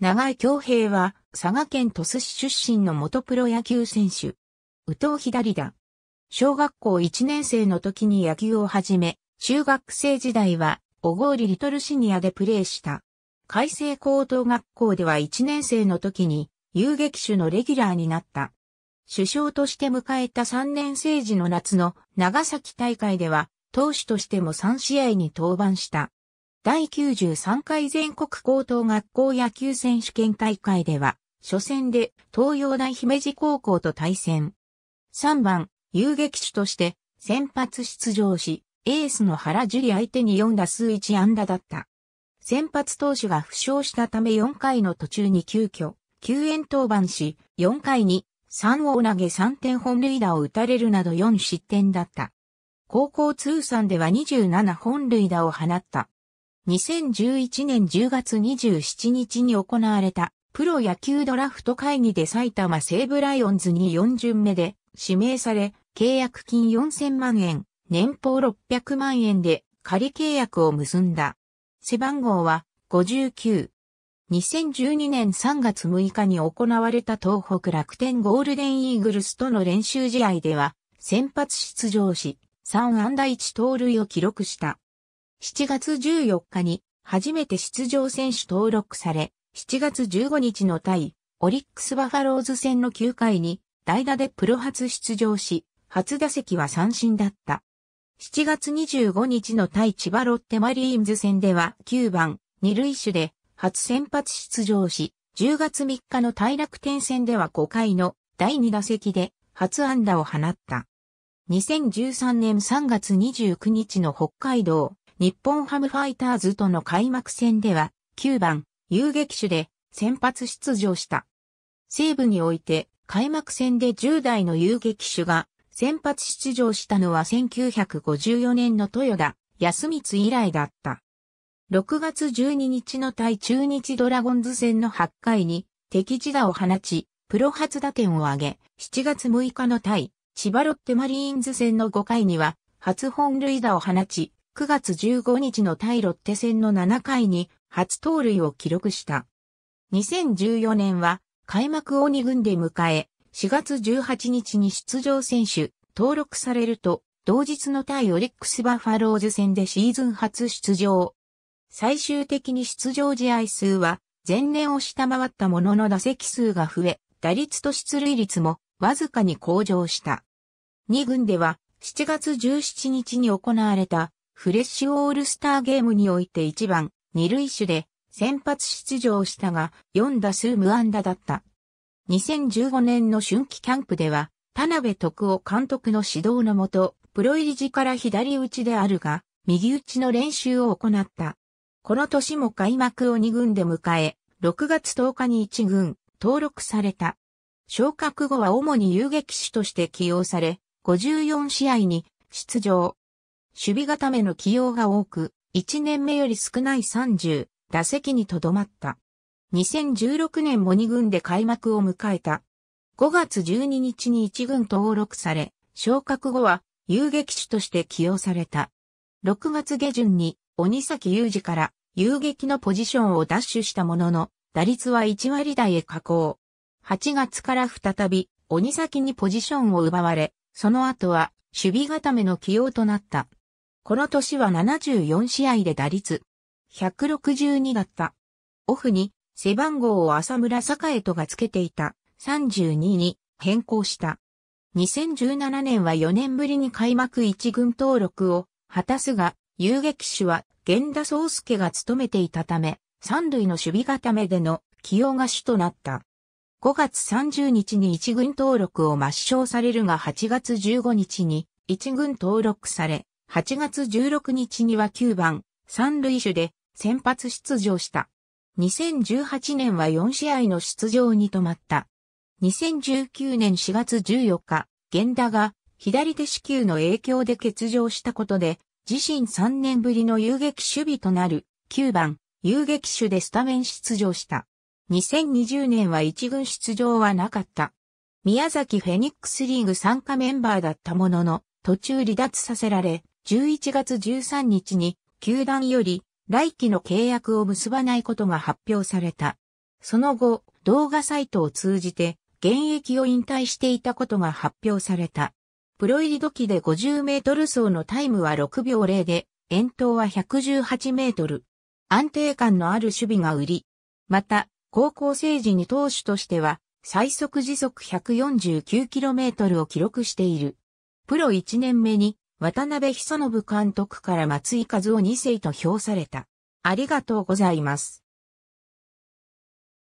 長井京平は、佐賀県鳥栖市出身の元プロ野球選手。宇藤左だ。小学校1年生の時に野球を始め、中学生時代は、小郡リトルシニアでプレーした。海星高等学校では1年生の時に、遊撃手のレギュラーになった。首相として迎えた3年生時の夏の長崎大会では、投手としても3試合に登板した。第93回全国高等学校野球選手権大会では、初戦で東洋大姫路高校と対戦。3番、遊撃手として先発出場し、エースの原樹里相手に4打数1安打だった。先発投手が負傷したため4回の途中に急遽、救援登板し、4回に3を投げ3点本塁打を打たれるなど4失点だった。高校通算では27本塁打を放った。2011年10月27日に行われたプロ野球ドラフト会議で埼玉西武ライオンズに4巡目で指名され、契約金4000万円、年俸600万円で仮契約を結んだ。背番号は59。2012年3月6日に行われた東北楽天ゴールデンイーグルスとの練習試合では先発出場し、3安打1盗塁を記録した。7月14日に初めて出場選手登録され、7月15日の対オリックスバファローズ戦の9回に代打でプロ初出場し、初打席は三振だった。7月25日の対千葉ロッテマリーンズ戦では9番、二塁手で初先発出場し、10月3日の対楽天戦では5回の第2打席で初安打を放った。2013年3月29日の北海道日本ハムファイターズとの開幕戦では、9番、遊撃手で先発出場した。西部において、開幕戦で10代の遊撃手が先発出場したのは1954年の豊田康光以来だった。6月12日の対中日ドラゴンズ戦の8回に敵地打を放ち、プロ初打点を挙げ、7月6日の対千葉ロッテマリーンズ戦の5回には初本塁打を放ち、9月15日の対ロッテ戦の7回に初盗塁を記録した。2014年は開幕を2軍で迎え、4月18日に出場選手、登録されると、同日の対オリックスバファローズ戦でシーズン初出場。最終的に出場試合数は、前年を下回ったものの打席数が増え、打率と出塁率もわずかに向上した。2軍では7月17日に行われたフレッシュオールスターゲームにおいて1番、2塁手で先発出場したが、4打数無安打だった。2015年の春季キャンプでは、田辺徳夫監督の指導のもと、プロ入り時から左打ちであるが、右打ちの練習を行った。この年も開幕を2軍で迎え、6月10日に1軍、登録された。昇格後は主に遊撃手として起用され、54試合に出場。守備固めの起用が多く、1年目より少ない30打席にとどまった。2016年も2軍で開幕を迎えた。5月12日に1軍登録され、昇格後は遊撃手として起用された。6月下旬に鬼崎裕二から遊撃のポジションを奪取したものの、打率は1割台へ下降。8月から再び鬼崎にポジションを奪われ、その後は守備固めの起用となった。この年は74試合で打率162だった。オフに背番号を浅村栄とがつけていた32に変更した。2017年は4年ぶりに開幕一軍登録を果たすが、遊撃手は源田壮介が務めていたため、三塁の守備固めでの起用が主となった。5月30日に一軍登録を抹消されるが8月15日に一軍登録され、8月16日には9番、三塁手で先発出場した。2018年は4試合の出場に止まった。2019年4月14日、源田が左手支給の影響で欠場したことで、自身3年ぶりの遊撃守備となる9番、遊撃手でスタメン出場した。2020年は1軍出場はなかった。宮崎フェニックスリーグ参加メンバーだったものの、途中離脱させられ、11月13日に球団より来期の契約を結ばないことが発表された。その後、動画サイトを通じて現役を引退していたことが発表された。プロ入り時で50メートル走のタイムは6秒0で、遠投は118メートル。安定感のある守備が売り。また、高校生時に投手としては、最速時速1 4 9トルを記録している。プロ1年目に渡辺久信監督から松井一夫2世と評された。ありがとうございます。